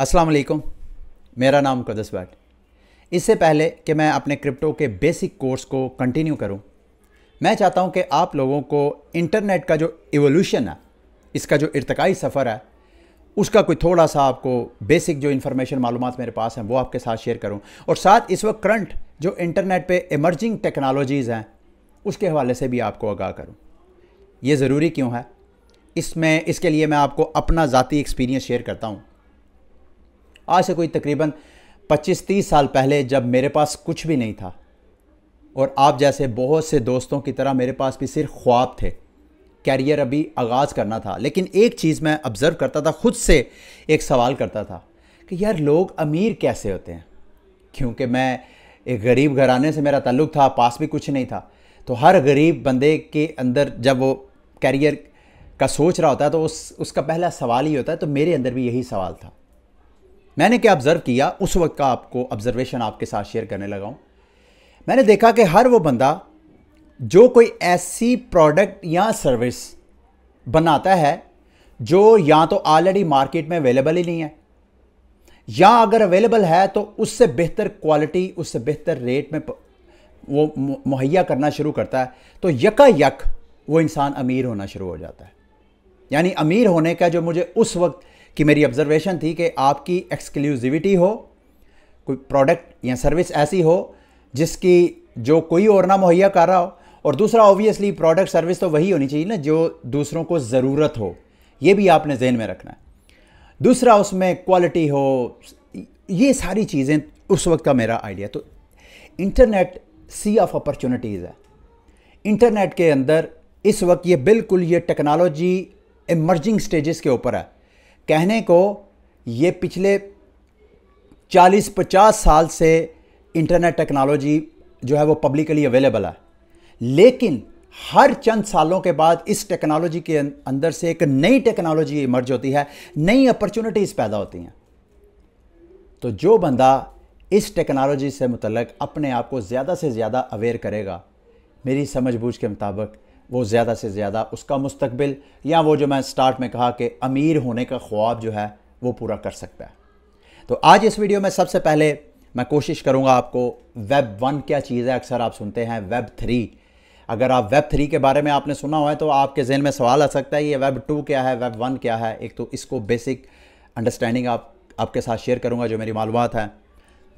अस्सलाम वालेकुम मेरा नाम कदस भट्ट इससे पहले कि मैं अपने क्रिप्टो के बेसिक कोर्स को कंटिन्यू करूं, मैं चाहता हूं कि आप लोगों को इंटरनेट का जो एवोल्यूशन है इसका जो इरतकाई सफ़र है उसका कोई थोड़ा सा आपको बेसिक जो इन्फॉर्मेशन मालूम मेरे पास हैं वो आपके साथ शेयर करूँ और साथ इस वक्त करंट जो इंटरनेट पर इमर्जिंग टेक्नोलॉजीज़ हैं उसके हवाले से भी आपको आगाह करूँ ये ज़रूरी क्यों है इसमें इसके लिए मैं आपको अपना ज़ाती एक्सपीरियंस शेयर करता हूँ आज से कोई तकरीबन 25-30 साल पहले जब मेरे पास कुछ भी नहीं था और आप जैसे बहुत से दोस्तों की तरह मेरे पास भी सिर्फ ख्वाब थे कैरियर अभी आगाज़ करना था लेकिन एक चीज़ मैं ऑब्ज़र्व करता था ख़ुद से एक सवाल करता था कि यार लोग अमीर कैसे होते हैं क्योंकि मैं एक गरीब घराने से मेरा ताल्लुक़ था पास भी कुछ नहीं था तो हर गरीब बंदे के अंदर जब वो कैरियर का सोच रहा होता है तो उस उसका पहला सवाल ही होता है तो मेरे अंदर भी यही सवाल था मैंने क्या ऑब्ज़र्व किया उस वक्त का आपको ऑब्ज़र्वेशन आपके साथ शेयर करने लगा हूँ मैंने देखा कि हर वो बंदा जो कोई ऐसी प्रोडक्ट या सर्विस बनाता है जो या तो ऑलरेडी मार्केट में अवेलेबल ही नहीं है या अगर अवेलेबल है तो उससे बेहतर क्वालिटी उससे बेहतर रेट में वो मुहैया करना शुरू करता है तो यका यक वो इंसान अमीर होना शुरू हो जाता है यानी अमीर होने का जो मुझे उस वक्त कि मेरी ऑब्जर्वेशन थी कि आपकी एक्सक्लूसिविटी हो कोई प्रोडक्ट या सर्विस ऐसी हो जिसकी जो कोई और ना मुहैया कर रहा हो और दूसरा ऑब्वियसली प्रोडक्ट सर्विस तो वही होनी चाहिए ना जो दूसरों को ज़रूरत हो ये भी आपने जहन में रखना है दूसरा उसमें क्वालिटी हो ये सारी चीज़ें उस वक्त का मेरा आइडिया तो इंटरनेट सी ऑफ अपॉर्चुनिटीज़ है इंटरनेट के अंदर इस वक्त ये बिल्कुल ये टेक्नोलॉजी इमर्जिंग स्टेजेस के ऊपर है कहने को ये पिछले 40-50 साल से इंटरनेट टेक्नोलॉजी जो है वो पब्लिकली अवेलेबल है लेकिन हर चंद सालों के बाद इस टेक्नोलॉजी के अं-, अंदर से एक नई टेक्नोलॉजी इमर्ज होती है नई अपॉर्चुनिटीज़ पैदा होती हैं तो जो बंदा इस टेक्नोलॉजी से मुतलक अपने आप को ज़्यादा से ज़्यादा अवेयर करेगा मेरी समझ बूझ के मुताबिक वो ज़्यादा से ज़्यादा उसका मुस्तबिल या वो जो मैं स्टार्ट में कहा कि अमीर होने का ख्वाब जो है वो पूरा कर सकता है तो आज इस वीडियो में सबसे पहले मैं कोशिश करूँगा आपको वेब वन क्या चीज़ है अक्सर आप सुनते हैं वेब थ्री अगर आप वेब थ्री के बारे में आपने सुना हुआ है तो आपके जहन में सवाल आ सकता है ये वेब टू क्या है वेब वन क्या है एक तो इसको बेसिक अंडरस्टैंडिंग आप आपके साथ शेयर करूँगा जो मेरी मालूम है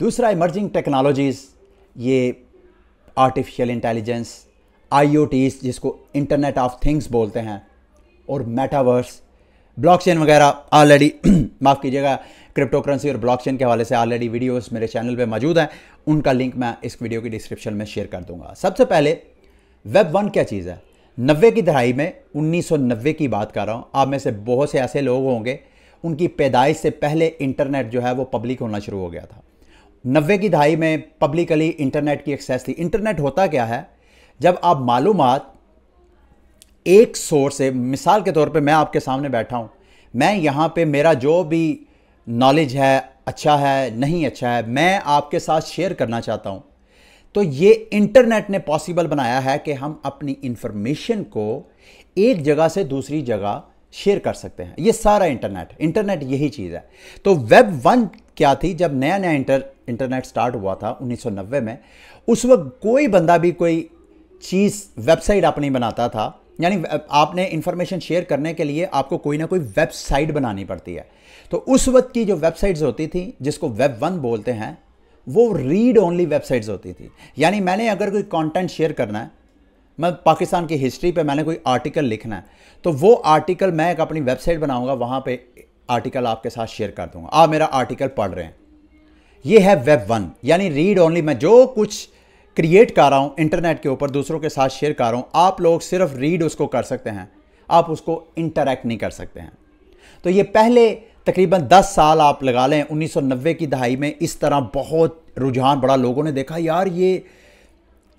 दूसरा इमर्जिंग टेक्नोलॉजीज़ ये आर्टिफिशियल इंटेलिजेंस आई जिसको इंटरनेट ऑफ थिंग्स बोलते हैं और मेटावर्स ब्लॉकचेन वगैरह ऑलरेडी माफ़ कीजिएगा क्रिप्टो करेंसी और ब्लॉकचेन के हवाले से ऑलरेडी वीडियोस मेरे चैनल पे मौजूद हैं उनका लिंक मैं इस वीडियो की डिस्क्रिप्शन में शेयर कर दूंगा सबसे पहले वेब वन क्या चीज़ है नब्बे की दहाई में 1990 की बात कर रहा हूँ आप में से बहुत से ऐसे लोग होंगे उनकी पैदाइश से पहले इंटरनेट जो है वो पब्लिक होना शुरू हो गया था नब्बे की दहाई में पब्लिकली इंटरनेट की एक्सेस थी इंटरनेट होता क्या है जब आप मालूम एक सोर्स से मिसाल के तौर पे मैं आपके सामने बैठा हूँ मैं यहाँ पे मेरा जो भी नॉलेज है अच्छा है नहीं अच्छा है मैं आपके साथ शेयर करना चाहता हूँ तो ये इंटरनेट ने पॉसिबल बनाया है कि हम अपनी इंफॉर्मेशन को एक जगह से दूसरी जगह शेयर कर सकते हैं ये सारा इंटरनेट इंटरनेट यही चीज़ है तो वेब वन क्या थी जब नया नया इंटर इंटरनेट स्टार्ट हुआ था 1990 में उस वक्त कोई बंदा भी कोई चीज़ वेबसाइट अपनी बनाता था यानी आपने इन्फॉर्मेशन शेयर करने के लिए आपको कोई ना कोई वेबसाइट बनानी पड़ती है तो उस वक्त की जो वेबसाइट्स होती थी जिसको वेब वन बोलते हैं वो रीड ओनली वेबसाइट्स होती थी यानी मैंने अगर कोई कंटेंट शेयर करना है मैं पाकिस्तान की हिस्ट्री पे मैंने कोई आर्टिकल लिखना है तो वो आर्टिकल मैं एक अपनी वेबसाइट बनाऊंगा वहाँ पे आर्टिकल आपके साथ शेयर कर दूंगा आप मेरा आर्टिकल पढ़ रहे हैं ये है वेब वन यानी रीड ओनली मैं जो कुछ क्रिएट कर रहा हूँ इंटरनेट के ऊपर दूसरों के साथ शेयर कर रहा हूँ आप लोग सिर्फ रीड उसको कर सकते हैं आप उसको इंटरेक्ट नहीं कर सकते हैं तो ये पहले तकरीबन 10 साल आप लगा लें 1990 की दहाई में इस तरह बहुत रुझान बड़ा लोगों ने देखा यार ये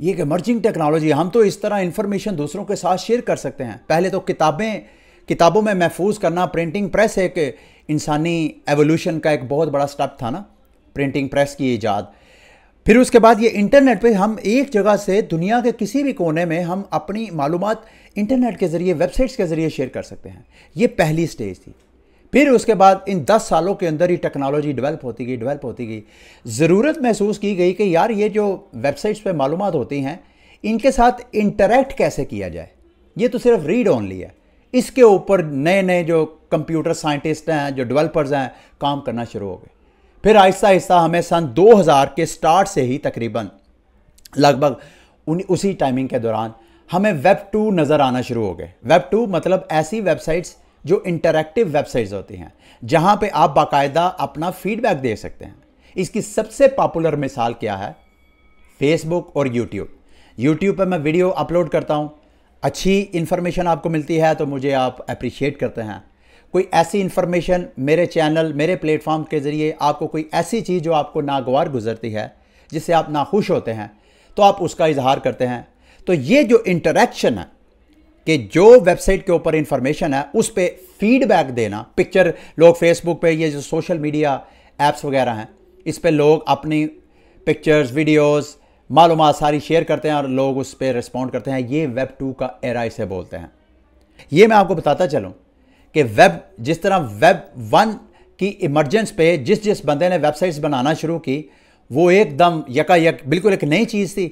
ये एक एमर्जिंग टेक्नोलॉजी हम तो इस तरह इन्फॉर्मेशन दूसरों के साथ शेयर कर सकते हैं पहले तो किताबें किताबों में महफूज करना प्रिंटिंग प्रेस एक इंसानी एवोल्यूशन का एक बहुत बड़ा स्टेप था ना प्रिंटिंग प्रेस की ईजाद फिर उसके बाद ये इंटरनेट पे हम एक जगह से दुनिया के किसी भी कोने में हम अपनी मालूम इंटरनेट के ज़रिए वेबसाइट्स के ज़रिए शेयर कर सकते हैं ये पहली स्टेज थी फिर उसके बाद इन 10 सालों के अंदर ही टेक्नोलॉजी डेवलप होती गई डेवलप होती गई ज़रूरत महसूस की गई कि यार ये जो वेबसाइट्स पे मालूम होती हैं इनके साथ इंटरेक्ट कैसे किया जाए ये तो सिर्फ रीड ओनली है इसके ऊपर नए नए जो कंप्यूटर साइंटिस्ट हैं जो डेवलपर्स हैं काम करना शुरू हो गए फिर आहिस्ता आहिस्ता हमें सन 2000 के स्टार्ट से ही तकरीबन लगभग उसी टाइमिंग के दौरान हमें वेब टू नज़र आना शुरू हो गए वेब टू मतलब ऐसी वेबसाइट्स जो इंटरेक्टिव वेबसाइट्स होती हैं जहाँ पे आप बाकायदा अपना फीडबैक दे सकते हैं इसकी सबसे पॉपुलर मिसाल क्या है फेसबुक और यूट्यूब यूट्यूब पर मैं वीडियो अपलोड करता हूँ अच्छी इन्फॉर्मेशन आपको मिलती है तो मुझे आप अप्रिशिएट करते हैं कोई ऐसी इन्फॉर्मेशन मेरे चैनल मेरे प्लेटफॉर्म के ज़रिए आपको कोई ऐसी चीज़ जो आपको नागवार गुजरती है जिससे आप नाखुश होते हैं तो आप उसका इजहार करते हैं तो ये जो इंटरेक्शन है कि जो वेबसाइट के ऊपर इंफॉर्मेशन है उस पर फीडबैक देना पिक्चर लोग फेसबुक पे ये जो सोशल मीडिया ऐप्स वगैरह हैं इस पर लोग अपनी पिक्चर्स वीडियोस मालूम सारी शेयर करते हैं और लोग उस पर रिस्पॉन्ड करते हैं ये वेब टू का एरा इसे बोलते हैं ये मैं आपको बताता चलूँ कि वेब जिस तरह वेब वन की इमरजेंस पे जिस जिस बंदे ने वेबसाइट्स बनाना शुरू की वो एकदम यकायक बिल्कुल एक नई चीज़ थी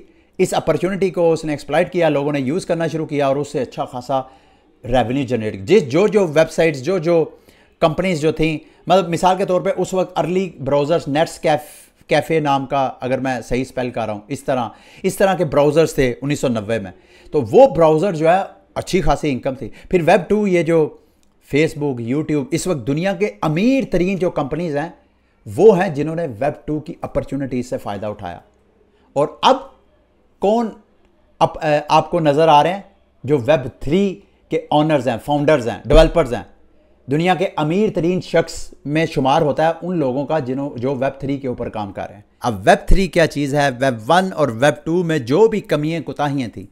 इस अपॉर्चुनिटी को उसने एक्सप्लाइट किया लोगों ने यूज़ करना शुरू किया और उससे अच्छा खासा रेवेन्यू जनरेट जिस जो जो वेबसाइट्स जो जो कंपनीज जो थी मतलब मिसाल के तौर पे उस वक्त अर्ली ब्राउज़र्स नेट्स कैफ कैफ़े नाम का अगर मैं सही स्पेल कर रहा हूँ इस तरह इस तरह के ब्राउज़र्स थे 1990 में तो वो ब्राउज़र जो है अच्छी खासी इनकम थी फिर वेब टू ये जो फेसबुक यूट्यूब इस वक्त दुनिया के अमीर तरीन जो कंपनीज हैं वो हैं जिन्होंने वेब टू की अपॉर्चुनिटीज से फ़ायदा उठाया और अब कौन अप, आपको नज़र आ रहे हैं जो वेब थ्री के ऑनर्स हैं फाउंडर्स हैं डेवलपर्स हैं दुनिया के अमीर तरीन शख्स में शुमार होता है उन लोगों का जिन्हों जो वेब थ्री के ऊपर काम कर रहे हैं अब वेब थ्री क्या चीज़ है वेब वन और वेब टू में जो भी कमियाँ कोताहियाँ थी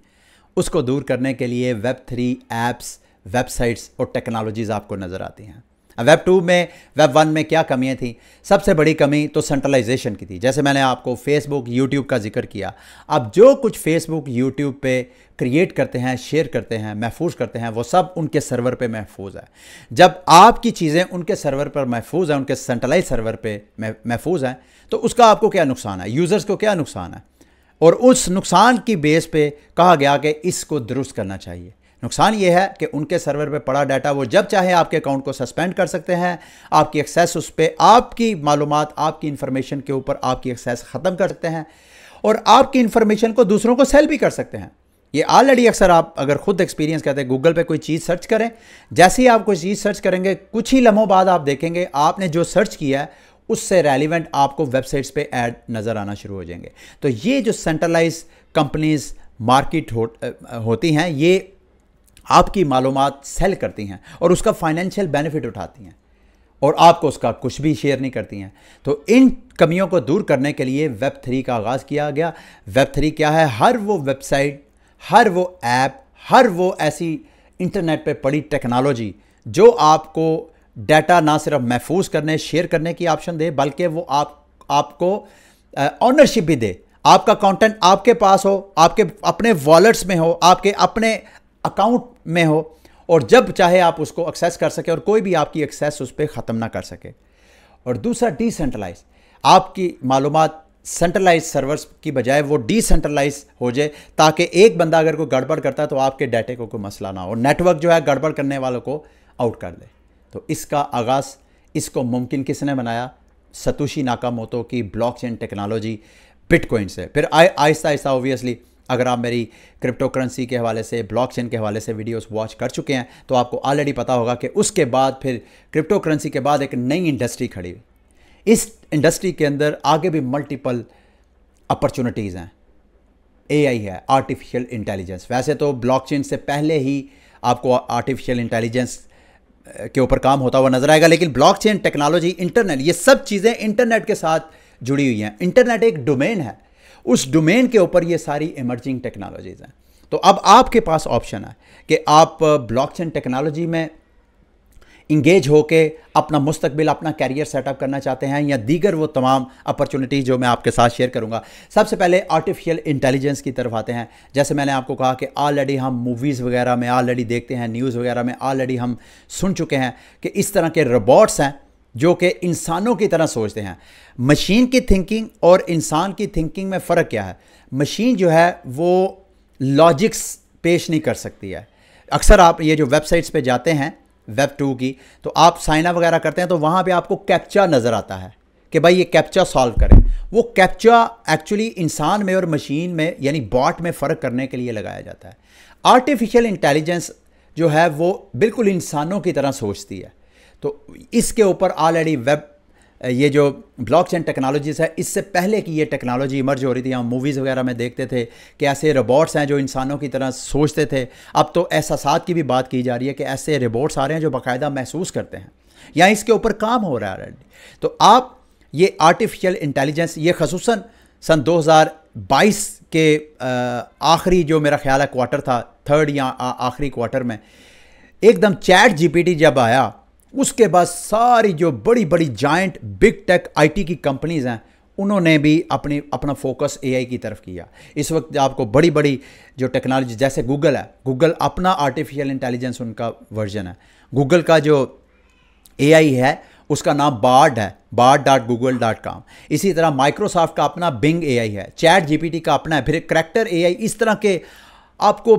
उसको दूर करने के लिए वेब थ्री ऐप्स वेबसाइट्स और टेक्नोलॉजीज़ आपको नज़र आती हैं वेब टू में वेब वन में क्या कमियाँ थी सबसे बड़ी कमी तो सेंट्रलाइजेशन की थी जैसे मैंने आपको फेसबुक यूट्यूब का जिक्र किया अब जो कुछ फेसबुक यूट्यूब पे क्रिएट करते हैं शेयर करते हैं महफूज करते हैं वो सब उनके सर्वर पे महफूज है जब आपकी चीज़ें उनके सर्वर पर महफूज हैं उनके सेंट्रलाइज सर्वर पर महफूज हैं तो उसका आपको क्या नुकसान है यूज़र्स को क्या नुकसान है और उस नुकसान की बेस पे कहा गया कि इसको दुरुस्त करना चाहिए नुकसान ये है कि उनके सर्वर पे पड़ा डाटा वो जब चाहे आपके अकाउंट को सस्पेंड कर सकते हैं आपकी एक्सेस उस पर आपकी मालूम आपकी इन्फॉर्मेशन के ऊपर आपकी एक्सेस ख़त्म कर सकते हैं और आपकी इन्फॉर्मेशन को दूसरों को सेल भी कर सकते हैं ये ऑलरेडी अक्सर आप अगर खुद एक्सपीरियंस करते हैं गूगल पे कोई चीज़ सर्च करें जैसे ही आप कोई चीज़ सर्च करेंगे कुछ ही लम्हों बाद आप देखेंगे आपने जो सर्च किया है उससे रेलिवेंट आपको वेबसाइट्स पे ऐड नज़र आना शुरू हो जाएंगे तो ये जो सेंट्रलाइज कंपनीज मार्केट हो, होती हैं ये आपकी मालूम सेल करती हैं और उसका फाइनेंशियल बेनिफिट उठाती हैं और आपको उसका कुछ भी शेयर नहीं करती हैं तो इन कमियों को दूर करने के लिए वेब थ्री का आगाज़ किया गया वेब थ्री क्या है हर वो वेबसाइट हर वो ऐप हर वो ऐसी इंटरनेट पे पड़ी टेक्नोलॉजी जो आपको डाटा ना सिर्फ महफूज करने शेयर करने की ऑप्शन दे बल्कि वो आप आपको ऑनरशिप भी दे आपका कंटेंट आपके पास हो आपके अपने वॉलेट्स में हो आपके अपने अकाउंट में हो और जब चाहे आप उसको एक्सेस कर सके और कोई भी आपकी एक्सेस उस पर ख़त्म ना कर सके और दूसरा डिसेंट्रलाइज आपकी मालूम सेंट्रलाइज सर्वर्स की बजाय वो डिसेंट्रलाइज हो जाए ताकि एक बंदा अगर कोई गड़बड़ करता है तो आपके डाटे को कोई मसला ना हो और नेटवर्क जो है गड़बड़ करने वालों को आउट कर दे तो इसका आगाज़ इसको मुमकिन किसने बनाया सतुशी नाकामोतो की ब्लॉकचेन टेक्नोलॉजी बिटकॉइन से फिर आहिस्ता आहिस्ता ऑब्वियसली अगर आप मेरी क्रिप्टो करेंसी के हवाले से ब्लॉकचेन के हवाले से वीडियोस वॉच कर चुके हैं तो आपको ऑलरेडी पता होगा कि उसके बाद फिर क्रिप्टो करेंसी के बाद एक नई इंडस्ट्री खड़ी हुई इस इंडस्ट्री के अंदर आगे भी मल्टीपल अपॉर्चुनिटीज़ हैं एआई है आर्टिफिशियल इंटेलिजेंस वैसे तो ब्लॉकचेन से पहले ही आपको आर्टिफिशियल इंटेलिजेंस के ऊपर काम होता हुआ नजर आएगा लेकिन ब्लॉकचेन टेक्नोलॉजी इंटरनेट ये सब चीज़ें इंटरनेट के साथ जुड़ी हुई हैं इंटरनेट एक डोमेन है उस डोमेन के ऊपर ये सारी इमर्जिंग टेक्नोलॉजीज़ हैं तो अब आपके पास ऑप्शन है कि आप ब्लॉकचेन uh, टेक्नोलॉजी में इंगेज होके अपना मुस्तबिल अपना कैरियर सेटअप करना चाहते हैं या दीगर वो तमाम अपॉर्चुनिटीज़ जो मैं आपके साथ शेयर करूंगा सबसे पहले आर्टिफिशियल इंटेलिजेंस की तरफ आते हैं जैसे मैंने आपको कहा कि ऑलरेडी हम मूवीज़ वगैरह में ऑलरेडी देखते हैं न्यूज़ वगैरह में ऑलरेडी हम सुन चुके हैं कि इस तरह के रोबोट्स हैं जो कि इंसानों की तरह सोचते हैं मशीन की थिंकिंग और इंसान की थिंकिंग में फ़र्क क्या है मशीन जो है वो लॉजिक्स पेश नहीं कर सकती है अक्सर आप ये जो वेबसाइट्स पे जाते हैं वेब टू की तो आप साइन अप वगैरह करते हैं तो वहाँ पे आपको कैप्चा नज़र आता है कि भाई ये कैप्चा सॉल्व करें वो कैप्चा एक्चुअली इंसान में और मशीन में यानी बॉट में फ़र्क करने के लिए लगाया जाता है आर्टिफिशियल इंटेलिजेंस जो है वो बिल्कुल इंसानों की तरह सोचती है तो इसके ऊपर ऑलरेडी वेब ये जो ब्लॉकचेन टेक्नोलॉजीज़ है इससे पहले कि ये टेक्नोलॉजी इमर्ज हो रही थी हम मूवीज़ वगैरह में देखते थे कि ऐसे रोबोट्स हैं जो इंसानों की तरह सोचते थे अब तो एहसास की भी बात की जा रही है कि ऐसे रोबोट्स आ रहे हैं जो बाकायदा महसूस करते हैं या इसके ऊपर काम हो रहा है तो आप ये आर्टिफिशियल इंटेलिजेंस ये खसूस सन 2022 के आखिरी जो मेरा ख्याल है क्वार्टर था थर्ड या आखिरी क्वार्टर में एकदम चैट जीपीटी जब आया उसके बाद सारी जो बड़ी बड़ी जाइंट बिग टेक आईटी की कंपनीज़ हैं उन्होंने भी अपनी अपना फोकस एआई की तरफ किया इस वक्त आपको बड़ी बड़ी जो टेक्नोलॉजी जैसे गूगल है गूगल अपना आर्टिफिशियल इंटेलिजेंस उनका वर्जन है गूगल का जो एआई है उसका नाम बार्ड है Bard dot Google dot com इसी तरह माइक्रोसॉफ्ट का अपना बिंग एआई है चैट जीपीटी का अपना है फिर करेक्टर एआई इस तरह के आपको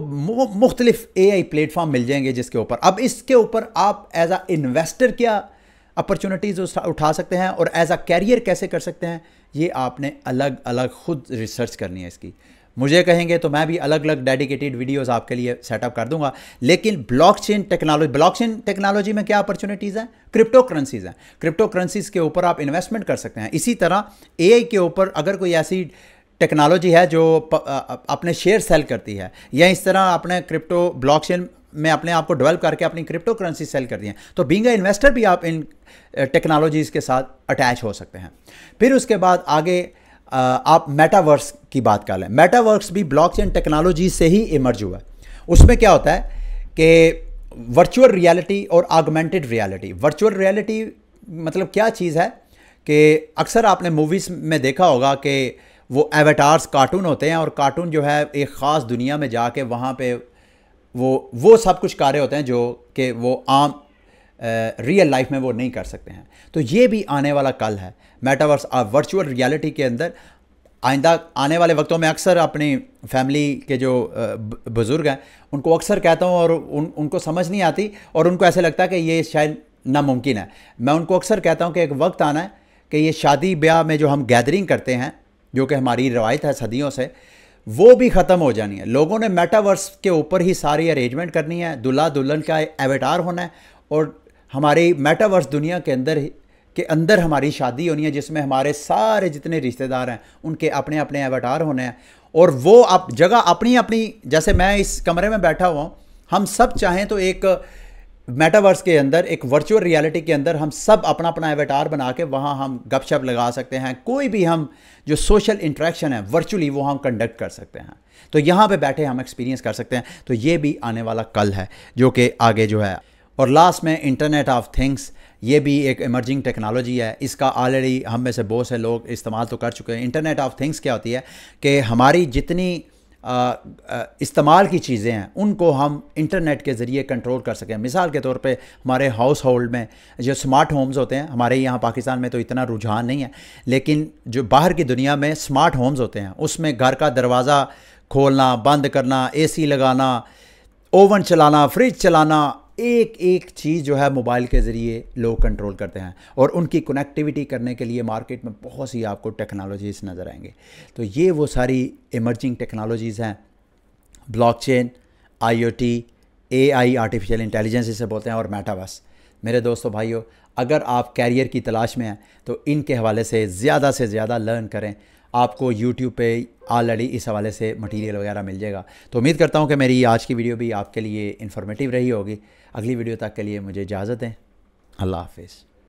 मुख्तलिफ ए आई प्लेटफॉर्म मिल जाएंगे जिसके ऊपर अब इसके ऊपर आप एज आ इन्वेस्टर क्या अपॉर्चुनिटीज़ उठा सकते हैं और एज आ कैरियर कैसे कर सकते हैं ये आपने अलग अलग खुद रिसर्च करनी है इसकी मुझे कहेंगे तो मैं भी अलग अलग डेडिकेटेड वीडियोस आपके लिए सेटअप कर दूंगा लेकिन ब्लॉकचेन टेक्नोलॉजी ब्लॉकचेन टेक्नोलॉजी में क्या अपॉर्चुनिटीज़ हैं क्रिप्टो करेंसीज़ हैं क्रिप्टो करेंसीज़ के ऊपर आप इन्वेस्टमेंट कर सकते हैं इसी तरह एआई के ऊपर अगर कोई ऐसी टेक्नोलॉजी है जो अपने शेयर सेल करती है या इस तरह अपने क्रिप्टो ब्लॉकचेन में अपने आप को डेवलप करके अपनी क्रिप्टो करेंसी सेल करती हैं तो बींग इन्वेस्टर भी आप इन टेक्नोलॉजीज़ के साथ अटैच हो सकते हैं फिर उसके बाद आगे आप मेटावर्स की बात कर लें मेटावर्स भी ब्लॉकचेन टेक्नोलॉजी से ही इमर्ज हुआ है उसमें क्या होता है कि वर्चुअल रियलिटी और आगमेंटेड रियलिटी वर्चुअल रियलिटी मतलब क्या चीज़ है कि अक्सर आपने मूवीज़ में देखा होगा कि वो एवेटार्स कार्टून होते हैं और कार्टून जो है एक ख़ास दुनिया में जाके वहाँ पे वो वो सब कुछ कार्य होते हैं जो कि वो आम रियल लाइफ में वो नहीं कर सकते हैं तो ये भी आने वाला कल है मेटावर्स वर्चुअल रियलिटी के अंदर आइंदा आने वाले वक्तों में अक्सर अपनी फैमिली के जो बुज़ुर्ग हैं उनको अक्सर कहता हूँ और उन उनको समझ नहीं आती और उनको ऐसे लगता है कि ये शायद नामुमकिन है मैं उनको अक्सर कहता हूँ कि एक वक्त आना है कि ये शादी ब्याह में जो हम गैदरिंग करते हैं जो कि हमारी रवायत है सदियों से वो भी ख़त्म हो जानी है लोगों ने मेटावर्स के ऊपर ही सारी अरेंजमेंट करनी है दुल्हा दुल्हन का एवेटार होना है और हमारी मेटावर्स दुनिया के अंदर के अंदर हमारी शादी होनी है जिसमें हमारे सारे जितने रिश्तेदार हैं उनके अपने अपने एवेटार होने हैं और वो आप जगह अपनी अपनी जैसे मैं इस कमरे में बैठा हुआ हूँ हम सब चाहें तो एक मेटावर्स के अंदर एक वर्चुअल रियलिटी के अंदर हम सब अपना अपना एवेटार बना के वहाँ हम गपशप लगा सकते हैं कोई भी हम जो सोशल इंट्रैक्शन है वर्चुअली वो हम कंडक्ट कर सकते हैं तो यहाँ पे बैठे हम एक्सपीरियंस कर सकते हैं तो ये भी आने वाला कल है जो कि आगे जो है और लास्ट में इंटरनेट ऑफ थिंग्स ये भी एक इमर्जिंग टेक्नोलॉजी है इसका ऑलरेडी हम में से बहुत से लोग इस्तेमाल तो कर चुके हैं इंटरनेट ऑफ थिंग्स क्या होती है कि हमारी जितनी इस्तेमाल की चीज़ें हैं उनको हम इंटरनेट के ज़रिए कंट्रोल कर सकें मिसाल के तौर पे हमारे हाउस होल्ड में जो स्मार्ट होम्स होते हैं हमारे यहाँ पाकिस्तान में तो इतना रुझान नहीं है लेकिन जो बाहर की दुनिया में स्मार्ट होम्स होते हैं उसमें घर का दरवाज़ा खोलना बंद करना एसी लगाना ओवन चलाना फ्रिज चलाना एक एक चीज़ जो है मोबाइल के ज़रिए लोग कंट्रोल करते हैं और उनकी कनेक्टिविटी करने के लिए मार्केट में बहुत सी आपको टेक्नोलॉजीज़ नज़र आएंगे तो ये वो सारी इमर्जिंग टेक्नोलॉजीज़ हैं blockchain IoT AI artificial intelligence इसे बोलते हैं और मेटावर्स मेरे दोस्तों भाइयों अगर आप कैरियर की तलाश में हैं तो इनके हवाले से ज़्यादा से ज़्यादा लर्न करें आपको यूट्यूब पे ऑलरेडी इस हवाले से मटेरियल वगैरह मिल जाएगा तो उम्मीद करता हूँ कि मेरी आज की वीडियो भी आपके लिए इन्फॉर्मेटिव रही होगी अगली वीडियो तक के लिए मुझे इजाज़त दें अल्लाह हाफिज़